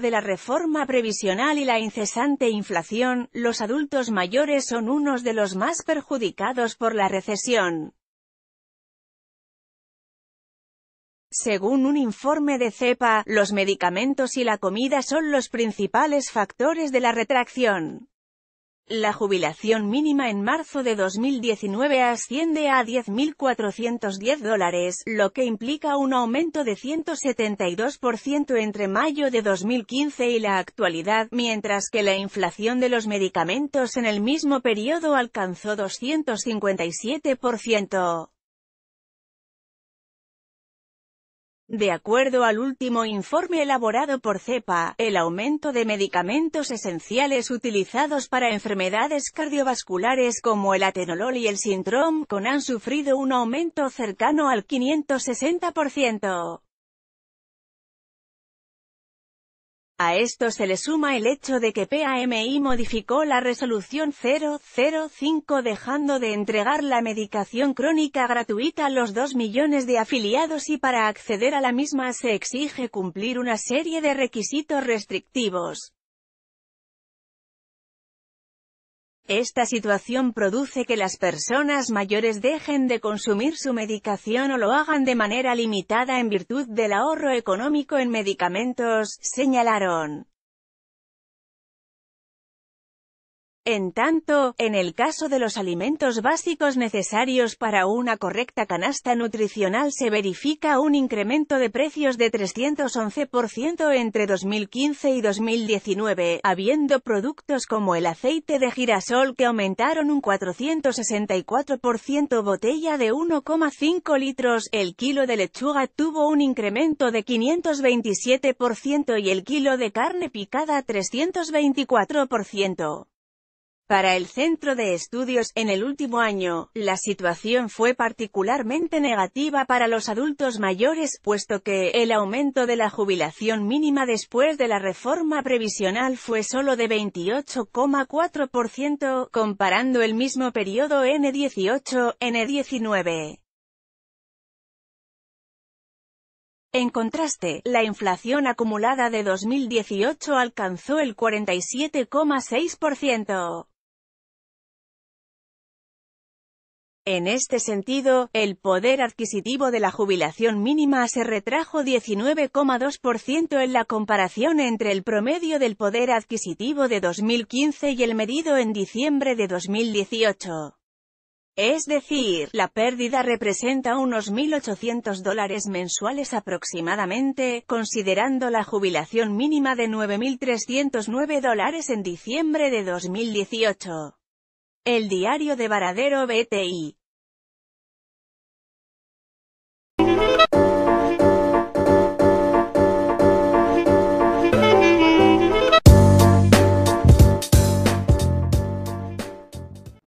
de la reforma previsional y la incesante inflación, los adultos mayores son unos de los más perjudicados por la recesión. Según un informe de CEPA, los medicamentos y la comida son los principales factores de la retracción. La jubilación mínima en marzo de 2019 asciende a 10.410 dólares, lo que implica un aumento de 172% entre mayo de 2015 y la actualidad, mientras que la inflación de los medicamentos en el mismo periodo alcanzó 257%. De acuerdo al último informe elaborado por CEPA, el aumento de medicamentos esenciales utilizados para enfermedades cardiovasculares como el atenolol y el síndrome CON han sufrido un aumento cercano al 560%. A esto se le suma el hecho de que PAMI modificó la resolución 005 dejando de entregar la medicación crónica gratuita a los 2 millones de afiliados y para acceder a la misma se exige cumplir una serie de requisitos restrictivos. Esta situación produce que las personas mayores dejen de consumir su medicación o lo hagan de manera limitada en virtud del ahorro económico en medicamentos, señalaron. En tanto, en el caso de los alimentos básicos necesarios para una correcta canasta nutricional se verifica un incremento de precios de 311% entre 2015 y 2019, habiendo productos como el aceite de girasol que aumentaron un 464%, botella de 1,5 litros, el kilo de lechuga tuvo un incremento de 527% y el kilo de carne picada 324%. Para el centro de estudios, en el último año, la situación fue particularmente negativa para los adultos mayores, puesto que, el aumento de la jubilación mínima después de la reforma previsional fue solo de 28,4%, comparando el mismo periodo N18, N19. En contraste, la inflación acumulada de 2018 alcanzó el 47,6%. En este sentido, el poder adquisitivo de la jubilación mínima se retrajo 19,2% en la comparación entre el promedio del poder adquisitivo de 2015 y el medido en diciembre de 2018. Es decir, la pérdida representa unos 1.800 dólares mensuales aproximadamente, considerando la jubilación mínima de 9.309 dólares en diciembre de 2018. El diario de Varadero BTI.